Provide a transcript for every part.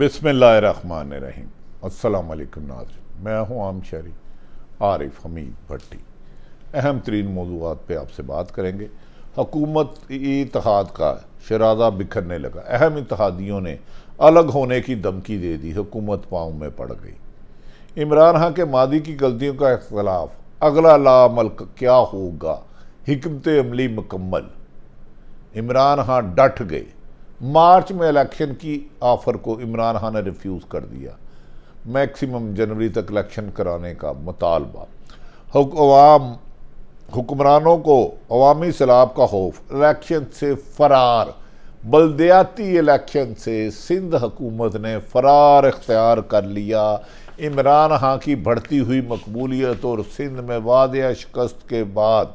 बिसमान रहीम असलकम नाजर मैं हूँ आम शहरी आरिफ हमीद भट्टी अहम तरीन मौजूद पर आपसे बात करेंगे हकूमत इतिहाद का शराजा बिखरने लगा अहम इतिहादियों ने अलग होने की धमकी दे दी हुकूमत पाँव में पड़ गई इमरान खां के मादी की गलतियों का अख्तलाफ अगला लामल क्या होगा हमत अमली मुकम्मल इमरान खां डट गए मार्च में इलेक्शन की ऑफ़र को इमरान खान ने रिफ्यूज़ कर दिया मैक्सिमम जनवरी तक इलेक्शन कराने का मुतालबा अवाम हुक्मरानों को अवामी सैलाब का खौफ इलेक्शन से फरार बलदयाती इलेक्शन से सिंध हुकूमत ने फरार इख्तियार कर लिया इमरान खां की बढ़ती हुई मकबूलियत और सिंध में वाद शिकस्त के बाद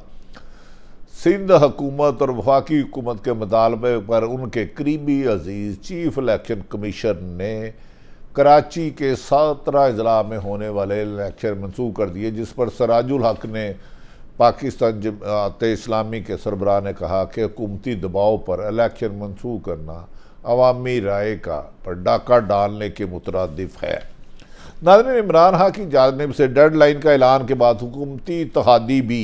सिंध हुकूमत और वफाकी हुकूमत के मुतालबे पर उनके करीबी अजीज़ चीफ इलेक्शन कमीशन ने कराची के सत्रह अजला में होने वाले इलेक्शन मंसूख कर दिए जिस पर सराजुल हक ने पाकिस्तान जमात इस्लामी के सरबराह ने कहा कि हुकूमती दबाव पर इलेक्शन मंसूख करना अवामी राय का पर डाका डालने के मुतरदफ है नाजरन इमरान खां की जानब से डेड लाइन का ऐलान के बाद हुकूमती इतहादी भी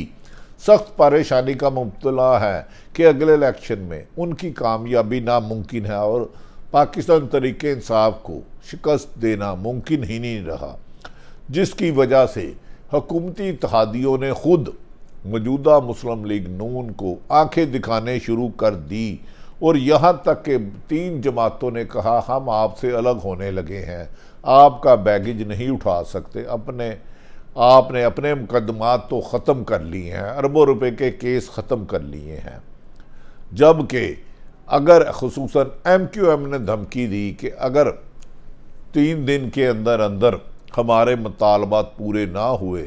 सख्त परेशानी का मुबतला है कि अगले इलेक्शन में उनकी कामयाबी नामुमकिन है और पाकिस्तान तरीके इंसाफ को शिकस्त देना मुमकिन ही नहीं रहा जिसकी वजह से हकूमती इतिहादियों ने खुद मौजूदा मुस्लिम लीग नून को आंखें दिखाने शुरू कर दी और यहाँ तक के तीन जमातों ने कहा हम आपसे अलग होने लगे हैं आपका बैगेज नहीं उठा सकते अपने आपने अपने मुकदमात तो ख़त्म कर लिए हैं अरबों रुपए के केस ख़त्म कर लिए हैं जबकि अगर खसूस एम क्यू एम ने धमकी दी कि अगर तीन दिन के अंदर अंदर हमारे मुतालबात पूरे ना हुए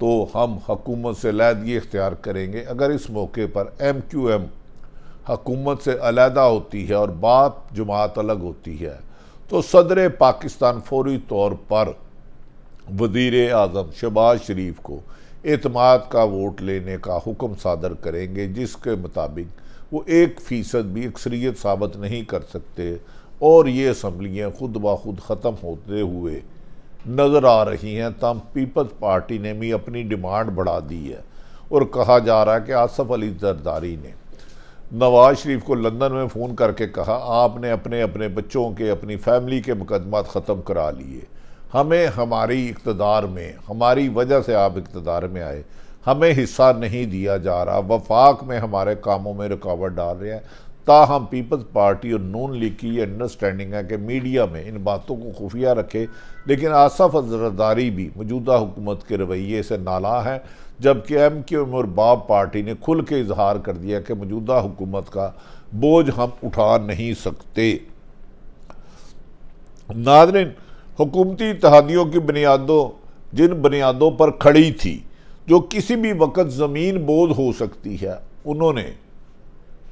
तो हम हकूमत से अलीहदगी इख्तियार करेंगे अगर इस मौके पर एम क्यू एम हकूमत से अलहदा होती है और बात जमात अलग होती है तो सदर पाकिस्तान फौरी तौर पर वजीर अजम शहबाज शरीफ को अतमाद का वोट लेने का हुक्म सादर करेंगे जिसके मुताबिक वो एक फ़ीसद भी अक्सरियत साबित नहीं कर सकते और ये असम्बलियाँ खुद ब खुद ख़त्म होते हुए नज़र आ रही हैं तम पीपल्स पार्टी ने भी अपनी डिमांड बढ़ा दी है और कहा जा रहा है कि आसफ़ अली जरदारी ने नवाज शरीफ को लंदन में फ़ोन करके कहा आपने अपने अपने बच्चों के अपनी फैमिली के मुकदमा ख़त्म करा लिए हमें हमारी इकतदार में हमारी वजह से आप इकतदार में आए हमें हिस्सा नहीं दिया जा रहा वफाक में हमारे कामों में रुकावट डाल रहे हैं ताहम पीपल्स पार्टी और नून लीग की ये अंडरस्टैंडिंग है कि मीडिया में इन बातों को खुफिया रखे लेकिन आसफ अजरदारी भी मौजूदा हुकूमत के रवैये से नाला है जबकि एम के एम और बाब पार्टी ने खुल के इजहार कर दिया कि मौजूदा हुकूमत का बोझ हम उठा नहीं सकते नादरिन हुकूमती इतिहादियों की बुनियादों जिन बुनियादों पर खड़ी थी जो किसी भी वक्त ज़मीन बोध हो सकती है उन्होंने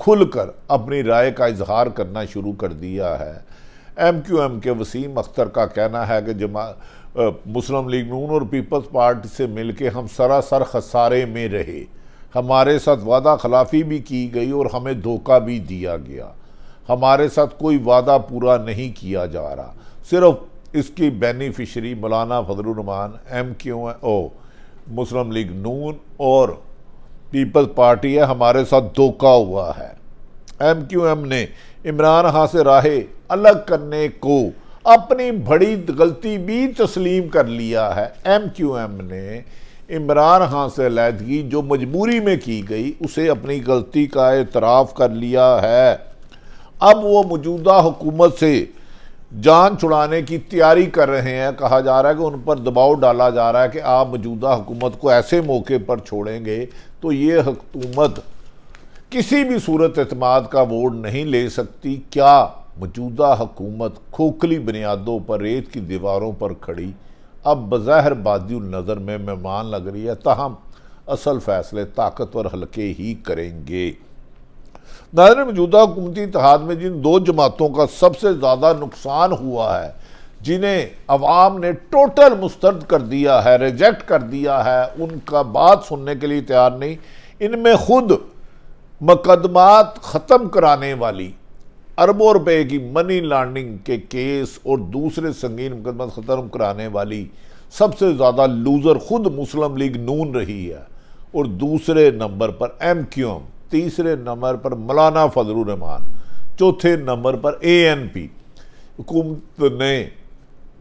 खुलकर अपनी राय का इजहार करना शुरू कर दिया है एम क्यू एम के वसीम अख्तर का कहना है कि जमा मुस्लिम लीग नून और पीपल्स पार्टी से के हम सरासर खसारे में रहे हमारे साथ वादा खिलाफी भी की गई और हमें धोखा भी दिया गया हमारे साथ कोई वादा पूरा नहीं किया जा रहा सिर्फ इसकी beneficiary Maulana Fazlur Rehman M Q O Muslim League Noon और पीपल्स पार्टी है हमारे साथ धोखा हुआ है एम क्यू एम ने इमरान खां से राहे अलग करने को अपनी बड़ी गलती भी तस्लीम कर लिया है एम क्यू एम ने इमरान खां से लैदगी जो मजबूरी में की गई उसे अपनी गलती का एतराफ़ कर लिया है अब वो मौजूदा हुकूमत से जान छुड़ाने की तैयारी कर रहे हैं कहा जा रहा है कि उन पर दबाव डाला जा रहा है कि आप मौजूदा हुकूमत को ऐसे मौके पर छोड़ेंगे तो ये हुकूमत किसी भी सूरत अतमाद का वोट नहीं ले सकती क्या मौजूदा हुकूमत खोखली बुनियादों पर रेत की दीवारों पर खड़ी अब बज़ाहिर बादी नज़र में मेहमान लग रही है तहम असल फैसले ताकतवर हल्के ही करेंगे नायन मौजूदा हुकूमती इतिहाद में जिन दो जमातों का सबसे ज़्यादा नुकसान हुआ है जिन्हें अवाम ने टोटल मुस्तरद कर दिया है रिजेक्ट कर दिया है उनका बात सुनने के लिए तैयार नहीं इनमें खुद मकदमात ख़त्म कराने वाली अरबों रुपए की मनी लॉन्ड्रिंग के केस और दूसरे संगीन मुकदमा ख़त्म कराने वाली सबसे ज़्यादा लूज़र खुद मुस्लिम लीग नून रही है और दूसरे नंबर पर एम क्यू एम तीसरे नंबर पर मौलाना फजल रहमान चौथे नंबर पर ए एन पी हुकूमत ने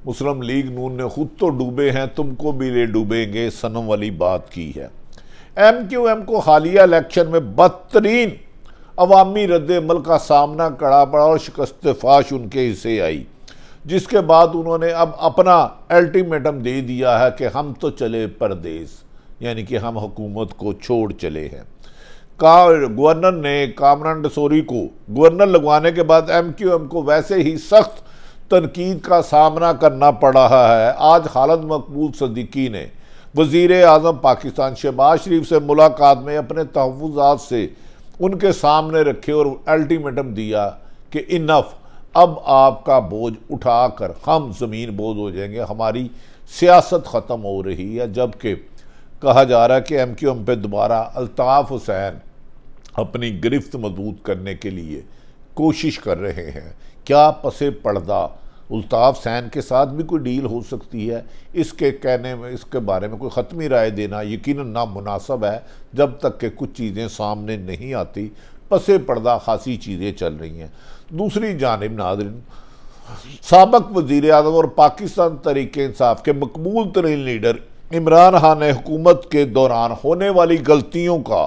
मुस्लिम लीग नून ने खुद तो डूबे हैं तुमको भी ले डूबेंगे सनम वाली बात की है एम क्यू एम को हालिया इलेक्शन में बदतरीन अवामी रद्द अमल का सामना करा पड़ा और शिकस्त फाश उनके हिस्से आई जिसके बाद उन्होंने अब अपना अल्टीमेटम दे दिया है कि हम तो चले परदेश यानी कि हम हुकूमत को छोड़ चले हैं का गवर्नर ने कामरान डसोरी को गवर्नर लगवाने के बाद एमक्यूएम को वैसे ही सख्त तनकीद का सामना करना पड़ रहा है आज हालत मकबूल सदीकी ने वज़ी अजम पाकिस्तान शहबाज शरीफ से मुलाकात में अपने तहफात से उनके सामने रखे और अल्टीमेटम दिया कि इनफ अब आपका बोझ उठा कर हम ज़मीन बोझ हो जाएंगे हमारी सियासत ख़त्म हो रही है जबकि कहा जा रहा है कि एम क्यू एम पे दोबारा अल्ताफ़ हुसैन अपनी गिरफ्त मजबूत करने के लिए कोशिश कर रहे हैं क्या पसे पर्दा उल्ताफ सैन के साथ भी कोई डील हो सकती है इसके कहने में इसके बारे में कोई ख़त्मी राय देना यकीन नामनासब है जब तक कि कुछ चीज़ें सामने नहीं आती पसे पर्दा खासी चीज़ें चल रही हैं दूसरी जानब नादरन सबक वजीर अजम और पाकिस्तान तरीके इंसाफ के मकबूल तरीन लीडर इमरान खान ने हुकूमत के दौरान होने वाली गलतियों का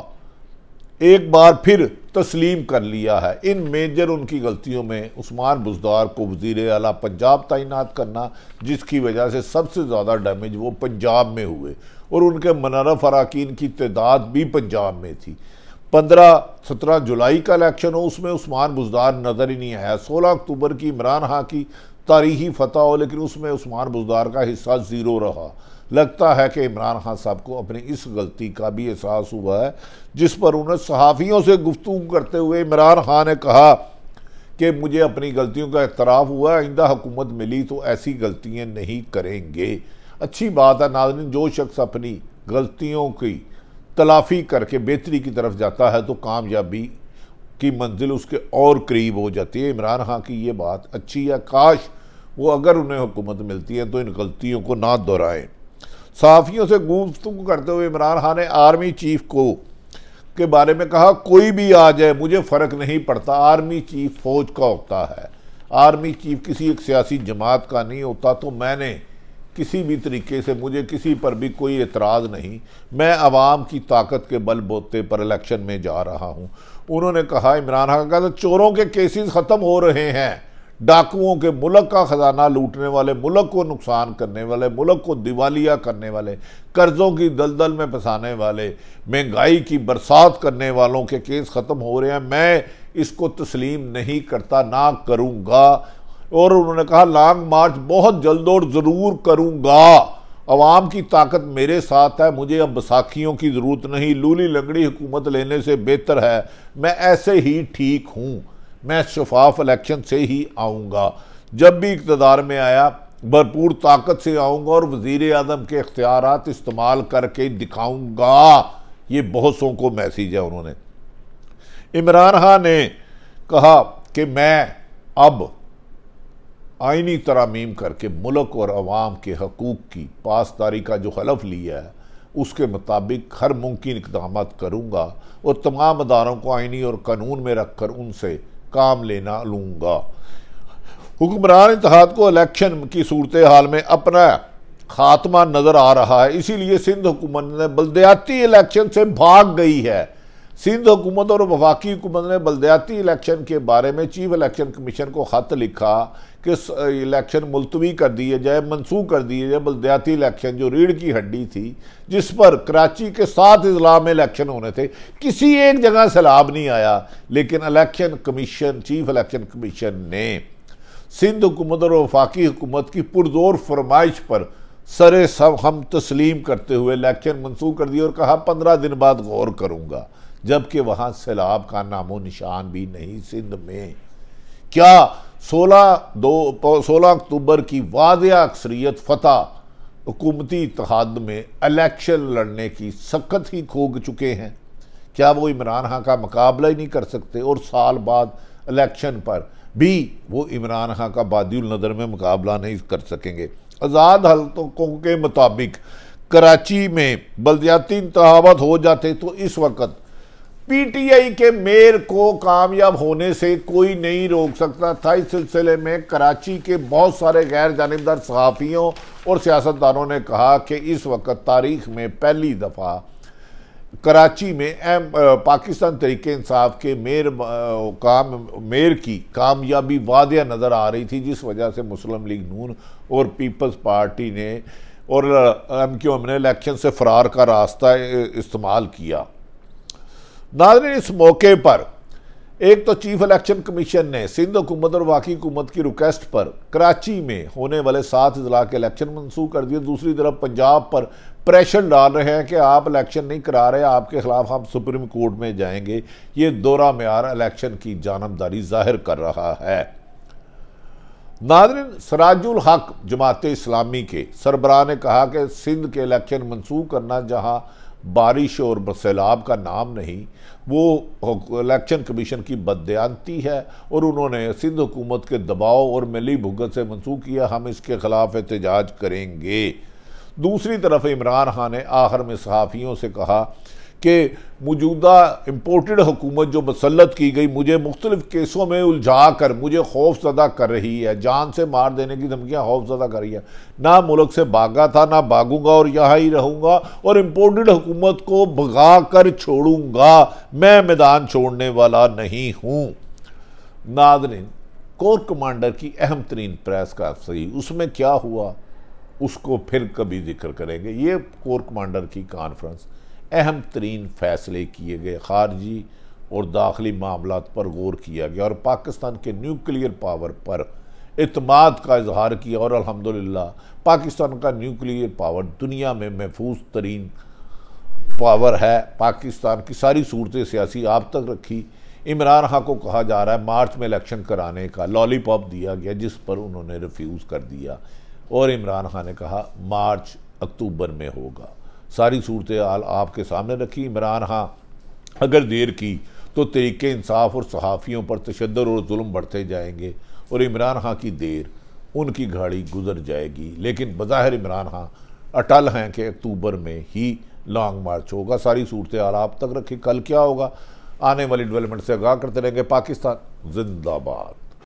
एक बार फिर तस्लीम कर लिया है इन मेजर उनकी गलतियों में उस्मान बुजदार को वजीर अला पंजाब तैनात करना जिसकी वजह से सबसे ज़्यादा डैमेज वो पंजाब में हुए और उनके मनरफ अरकान की तदाद भी पंजाब में थी पंद्रह सत्रह जुलाई का इलेक्शन हो उसमें उस्मान बुजदार नज़र ही नहीं आया सोलह अक्टूबर की इमरान हाँ की तारीखी फतह हो लेकिन उसमें उस्मान बुजदार का हिस्सा ज़ीरो रहा लगता है कि इमरान खान साहब को अपनी इस गलती का भी एहसास हुआ है जिस पर उन्हें सहाफ़ियों से गुफ्तु करते हुए इमरान खान ने कहा कि मुझे अपनी गलतियों का एतराफ़ हुआ आइंदा हुकूमत मिली तो ऐसी गलतियाँ नहीं करेंगे अच्छी बात है नाजरीन जो शख्स अपनी गलतियों की तलाफ़ी करके बेहतरी की तरफ जाता है तो कामयाबी की मंजिल उसके और करीब हो जाती है इमरान खान की ये बात अच्छी है काश वो अगर उन्हें हुकूमत मिलती है तो इन गलतियों को ना दोहराएं सहाफ़ियों से गुफ्तु करते हुए इमरान खान ने आर्मी चीफ को के बारे में कहा कोई भी आ जाए मुझे फ़र्क नहीं पड़ता आर्मी चीफ फ़ौज का होता है आर्मी चीफ किसी एक सियासी जमात का नहीं होता तो मैंने किसी भी तरीके से मुझे किसी पर भी कोई एतराज़ नहीं मैं आवाम की ताकत के बल बोते पर इलेक्शन में जा रहा हूँ उन्होंने कहा इमरान खान का तो चोरों के केसेस ख़त्म हो रहे हैं डाकुओं के मुल्क का ख़जाना लूटने वाले मुल्क को नुकसान करने वाले मुल्क को दिवालिया करने वाले कर्ज़ों की दलदल में फंसाने वाले महंगाई की बरसात करने वालों के केस ख़त्म हो रहे हैं मैं इसको तस्लीम नहीं करता ना करूँगा और उन्होंने कहा लॉन्ग मार्च बहुत जल्द और ज़रूर करूँगा अवाम की ताकत मेरे साथ है मुझे अब बसाखियों की ज़रूरत नहीं लूली लंगड़ी हुकूमत लेने से बेहतर है मैं ऐसे ही ठीक हूँ मैं शफाफ इलेक्शन से ही आऊँगा जब भी इकतदार में आया भरपूर ताकत से आऊँगा और वज़ी अजम के अख्तियार इस्तेमाल करके दिखाऊँगा ये सौ को मैसेज है उन्होंने इमरान खान ने कहा कि मैं अब आइनी तरामीम करके मुल्क और आवाम के हकूक़ की पासदारी का जो हलफ लिया है उसके मुताबिक हर मुमकिन इकदाम करूँगा और तमाम अदारों को आइनी और कानून में रख कर उनसे काम लेना लूँगा हुक्मरान इतिहाद को इलेक्शन की सूरत हाल में अपना खात्मा नज़र आ रहा है इसीलिए सिंध हुकूमत ने बलदयाती इलेक्शन से भाग गई है सिंध हुकूमत और वफाकी हुकूमत ने बलदयाती इलेक्शन के बारे में चीफ इलेक्शन कमीशन को ख़त लिखा कि इलेक्शन मुलतवी कर दिए जाए मनसूख कर दिए जाए बलदयाती इलेक्शन जो रीढ़ की हड्डी थी जिस पर कराची के सात अजला में इलेक्शन होने थे किसी एक जगह सैलाब नहीं आया लेकिन election commission chief election commission ने सिंध हुकूमत और वफाकी हुकूमत की पुरजोर फरमाइश पर सरे सब हम तस्लीम करते हुए इलेक्शन मनसूख कर दिए और कहा पंद्रह दिन बाद गौर करूँगा जबकि वहाँ सैलाब का नामो निशान भी नहीं सिंध में क्या 16 दो सोलह अक्टूबर की वाद अक्सरियत फतह हुकूमती इतिहाद में इलेक्शन लड़ने की सख्त ही खोग चुके हैं क्या वो इमरान खां का मुकाबला ही नहीं कर सकते और साल बाद इलेक्शन पर भी वो इमरान खां का बादल नज़र में मुकाबला नहीं कर सकेंगे आज़ाद हलकों के मुताबिक कराची में बलदियाती इंतवत हो जाते तो इस वक्त पीटीआई के मेयर को कामयाब होने से कोई नहीं रोक सकता था इस सिलसिले में कराची के बहुत सारे गैर जानबदार सहाफ़ियों और सियासतदानों ने कहा कि इस वक्त तारीख में पहली दफ़ा कराची में एम पाकिस्तान तरीके इंसाफ के मेयर काम मेयर की कामयाबी वादिया नज़र आ रही थी जिस वजह से मुस्लिम लीग नून और पीपल्स पार्टी ने और एम क्यू एम ने इलेक्शन से फरार का रास्ता इस्तेमाल किया नाजरीन इस मौके पर एक तो चीफ इलेक्शन कमीशन ने सिंध हुकूमत और वाकई हुकूमत की रिक्वेस्ट पर कराची में होने वाले सात अजला के इलेक्शन मनसूख कर दिए दूसरी तरफ पंजाब पर प्रेशर डाल रहे हैं कि आप इलेक्शन नहीं करा रहे आपके खिलाफ हम सुप्रीम कोर्ट में जाएंगे ये दौरा मैार इलेक्शन की जानबदारी जाहिर कर रहा है नादरिन सराजुल हक जमात इस्लामी के सरबराह ने कहा कि सिंध के इलेक्शन मनसूख करना जहाँ बारिश और सैलाब का नाम नहीं वो इलेक्शन कमीशन की बदयानती है और उन्होंने सिंध हुकूमत के दबाव और मिली भुगत से मंसूख किया हम इसके ख़िलाफ़ एहतजाज करेंगे दूसरी तरफ इमरान खान ने आखिर में सहाफ़ियों से कहा कि मौजूदा इम्पोर्टेड हुकूमत जो मसलत की गई मुझे मुख्तलिफ़ केसों में उलझा कर मुझे खौफ ज़दा कर रही है जान से मार देने की धमकियाँ खौफ ज़दा कर रही है ना मुल्क से भागा था ना भागूंगा और यहाँ ही रहूँगा और इम्पोर्टेड हुकूमत को भगा कर छोड़ूंगा मैं मैदान छोड़ने वाला नहीं हूँ नादरिन कोर कमांडर की अहम तरीन प्रेस का सही उसमें क्या हुआ उसको फिर कभी जिक्र करेंगे ये कोर कमांडर की कॉन्फ्रेंस अहम तरीन फैसले किए गए खारजी और दाखिली मामला पर गौर किया गया और पाकिस्तान के न्यूक्लियर पावर पर अतमाद का इजहार किया और अलहमदिल्ला पाकिस्तान का न्यूक्लियर पावर दुनिया में महफूज तरीन पावर है पाकिस्तान की सारी सूरतें सियासी आप तक रखी इमरान खां को कहा जा रहा है मार्च में इलेक्शन कराने का लॉलीपॉप दिया गया जिस पर उन्होंने रिफ्यूज़ कर दिया और इमरान खां ने कहा मार्च अक्टूबर में होगा सारी सूरत हाल आपके सामने रखी इमरान हाँ अगर देर की तो तरीके इंसाफ और सहाफ़ियों पर तशद और जुल्म बढ़ते जाएंगे और इमरान हाँ की देर उनकी घाड़ी गुजर जाएगी लेकिन बज़ाहिर इमरान हाँ अटल हैं कि अक्टूबर में ही लॉन्ग मार्च होगा सारी सूरत हाल आप तक रखी कल क्या होगा आने वाली डेवलपमेंट से आगाह करते रहेंगे पाकिस्तान जिंदाबाद